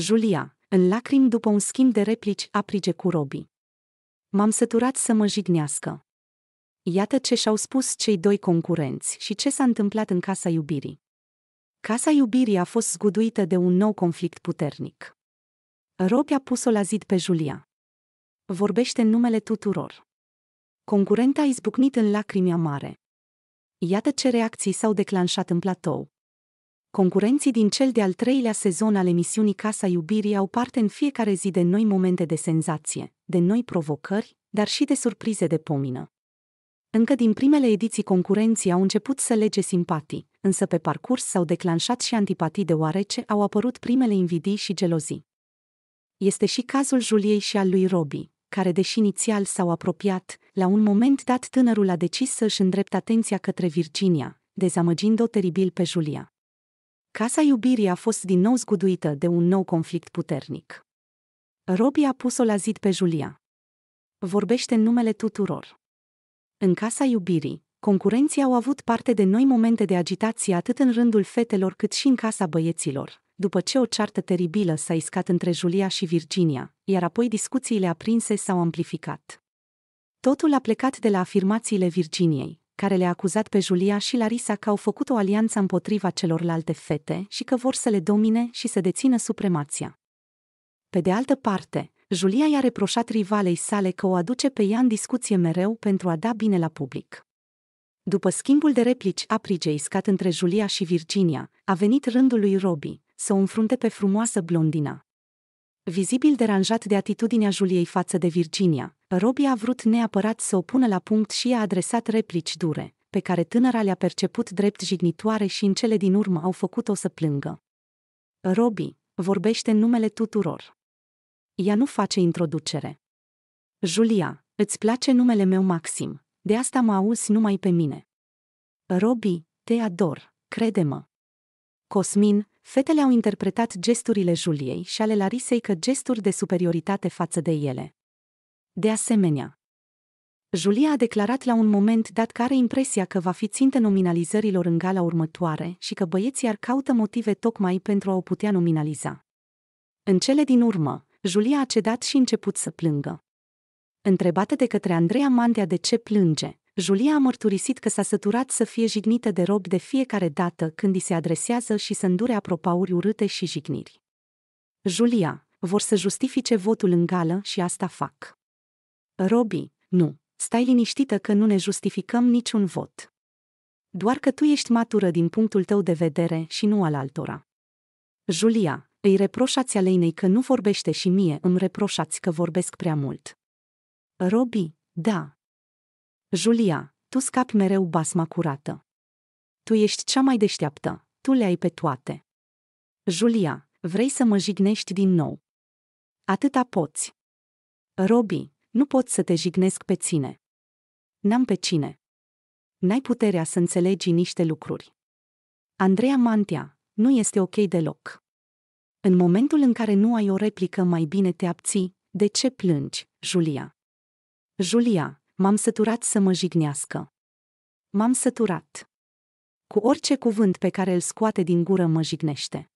Julia, în lacrimi după un schimb de replici aprige cu Robi. M-am săturat să mă jignească. Iată ce și-au spus cei doi concurenți și ce s-a întâmplat în Casa Iubirii. Casa Iubirii a fost zguduită de un nou conflict puternic. Robi a pus-o la zid pe Julia. Vorbește în numele tuturor. Concurenta a izbucnit în lacrimi amare. Iată ce reacții s-au declanșat în platou. Concurenții din cel de-al treilea sezon al emisiunii Casa Iubirii au parte în fiecare zi de noi momente de senzație, de noi provocări, dar și de surprize de pomină. Încă din primele ediții concurenții au început să lege simpatii, însă pe parcurs s-au declanșat și antipatii deoarece au apărut primele invidii și gelozii. Este și cazul Juliei și al lui Robi, care deși inițial s-au apropiat, la un moment dat tânărul a decis să își îndrepte atenția către Virginia, dezamăgind-o teribil pe Julia. Casa iubirii a fost din nou zguduită de un nou conflict puternic. Robi a pus-o la zid pe Julia. Vorbește în numele tuturor. În casa iubirii, concurenții au avut parte de noi momente de agitație atât în rândul fetelor cât și în casa băieților, după ce o ceartă teribilă s-a iscat între Julia și Virginia, iar apoi discuțiile aprinse s-au amplificat. Totul a plecat de la afirmațiile Virginiei, care le-a acuzat pe Julia și Larisa că au făcut o alianță împotriva celorlalte fete și că vor să le domine și să dețină supremația. Pe de altă parte, Julia i-a reproșat rivalei sale că o aduce pe ea în discuție mereu pentru a da bine la public. După schimbul de replici aprigei scat între Julia și Virginia, a venit rândul lui Robbie să o înfrunte pe frumoasă blondina. Vizibil deranjat de atitudinea Juliei față de Virginia, Robbie a vrut neapărat să o pună la punct și i-a adresat replici dure, pe care tânăra le-a perceput drept jignitoare și în cele din urmă au făcut-o să plângă. Robbie, vorbește în numele tuturor. Ea nu face introducere. Julia, îți place numele meu Maxim, de asta mă auzi numai pe mine. Robi, te ador, crede-mă. Cosmin, Fetele au interpretat gesturile Juliei și ale Larisei ca gesturi de superioritate față de ele. De asemenea, Julia a declarat la un moment dat că are impresia că va fi țintă nominalizărilor în gala următoare și că băieții ar caută motive tocmai pentru a o putea nominaliza. În cele din urmă, Julia a cedat și început să plângă. Întrebată de către Andreea Mantea de ce plânge, Julia a mărturisit că s-a săturat să fie jignită de rob de fiecare dată când îi se adresează și să îndure apropauri urâte și jigniri. Julia, vor să justifice votul în gală și asta fac. Robi, nu, stai liniștită că nu ne justificăm niciun vot. Doar că tu ești matură din punctul tău de vedere și nu al altora. Julia, îi reproșați Aleinei că nu vorbește și mie îmi reproșați că vorbesc prea mult. Robi, da, Julia, tu scapi mereu basma curată. Tu ești cea mai deșteaptă, tu le ai pe toate. Julia, vrei să mă jignești din nou. Atâta poți. Robi, nu pot să te jignesc pe ține. N-am pe cine. N-ai puterea să înțelegi niște lucruri. Andreea Mantea, nu este ok deloc. În momentul în care nu ai o replică, mai bine te abții. De ce plângi, Julia? Julia, M-am săturat să mă jignească. M-am săturat. Cu orice cuvânt pe care îl scoate din gură mă jignește.